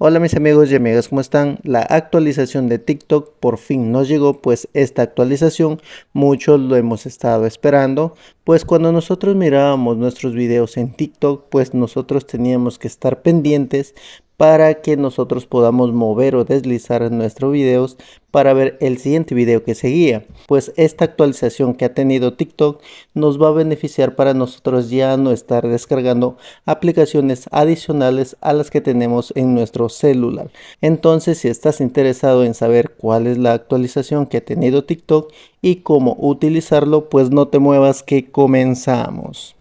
Hola mis amigos y amigas, ¿cómo están? La actualización de TikTok por fin nos llegó, pues esta actualización muchos lo hemos estado esperando, pues cuando nosotros mirábamos nuestros videos en TikTok, pues nosotros teníamos que estar pendientes para que nosotros podamos mover o deslizar nuestros videos para ver el siguiente video que seguía. Pues esta actualización que ha tenido TikTok nos va a beneficiar para nosotros ya no estar descargando aplicaciones adicionales a las que tenemos en nuestro celular. Entonces si estás interesado en saber cuál es la actualización que ha tenido TikTok y cómo utilizarlo, pues no te muevas que comenzamos.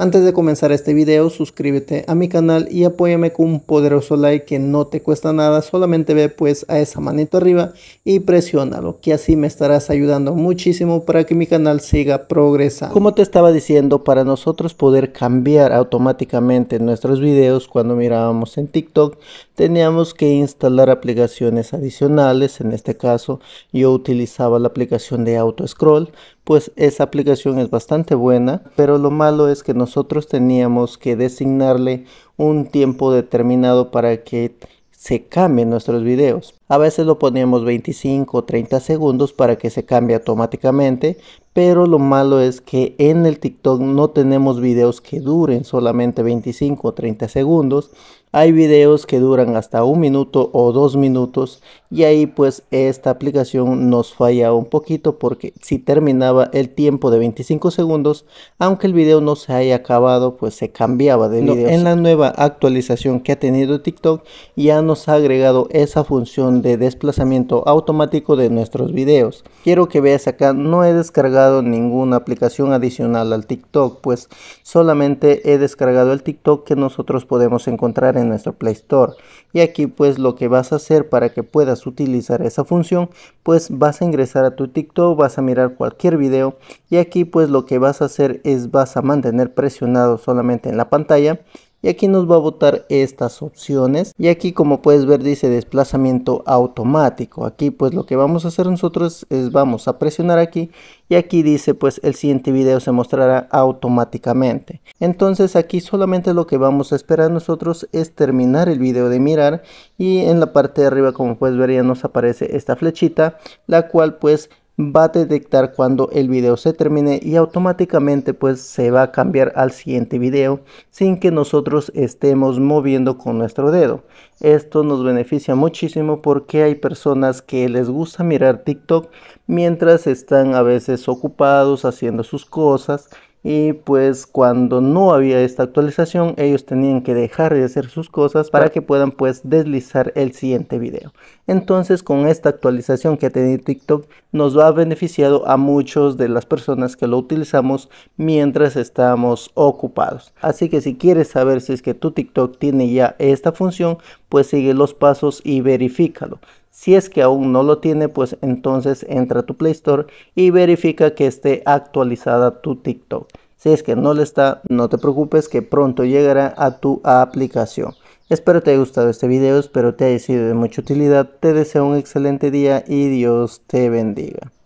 Antes de comenzar este video, suscríbete a mi canal y apóyame con un poderoso like que no te cuesta nada, solamente ve pues a esa manito arriba y presiónalo, que así me estarás ayudando muchísimo para que mi canal siga progresando. Como te estaba diciendo, para nosotros poder cambiar automáticamente nuestros videos cuando mirábamos en TikTok, teníamos que instalar aplicaciones adicionales, en este caso yo utilizaba la aplicación de Auto Scroll pues esa aplicación es bastante buena, pero lo malo es que nosotros teníamos que designarle un tiempo determinado para que se cambien nuestros videos. A veces lo poníamos 25 o 30 segundos para que se cambie automáticamente, pero lo malo es que en el TikTok no tenemos videos que duren solamente 25 o 30 segundos. Hay videos que duran hasta un minuto o dos minutos y ahí pues esta aplicación nos falla un poquito porque si terminaba el tiempo de 25 segundos, aunque el video no se haya acabado, pues se cambiaba de en la nueva actualización que ha tenido TikTok ya nos ha agregado esa función de desplazamiento automático de nuestros videos. Quiero que veas acá, no he descargado ninguna aplicación adicional al TikTok, pues solamente he descargado el TikTok que nosotros podemos encontrar en nuestro Play Store. Y aquí pues lo que vas a hacer para que puedas utilizar esa función, pues vas a ingresar a tu TikTok, vas a mirar cualquier video y aquí pues lo que vas a hacer es vas a mantener presionado solamente en la pantalla y aquí nos va a botar estas opciones y aquí como puedes ver dice desplazamiento automático aquí pues lo que vamos a hacer nosotros es vamos a presionar aquí y aquí dice pues el siguiente video se mostrará automáticamente entonces aquí solamente lo que vamos a esperar nosotros es terminar el video de mirar y en la parte de arriba como puedes ver ya nos aparece esta flechita la cual pues va a detectar cuando el video se termine y automáticamente pues se va a cambiar al siguiente video sin que nosotros estemos moviendo con nuestro dedo. Esto nos beneficia muchísimo porque hay personas que les gusta mirar TikTok mientras están a veces ocupados haciendo sus cosas y pues cuando no había esta actualización ellos tenían que dejar de hacer sus cosas para que puedan pues deslizar el siguiente video entonces con esta actualización que ha tenido TikTok nos a beneficiado a muchos de las personas que lo utilizamos mientras estamos ocupados así que si quieres saber si es que tu TikTok tiene ya esta función pues sigue los pasos y verifícalo si es que aún no lo tiene, pues entonces entra a tu Play Store y verifica que esté actualizada tu TikTok. Si es que no le está, no te preocupes que pronto llegará a tu aplicación. Espero te haya gustado este video, espero te haya sido de mucha utilidad. Te deseo un excelente día y Dios te bendiga.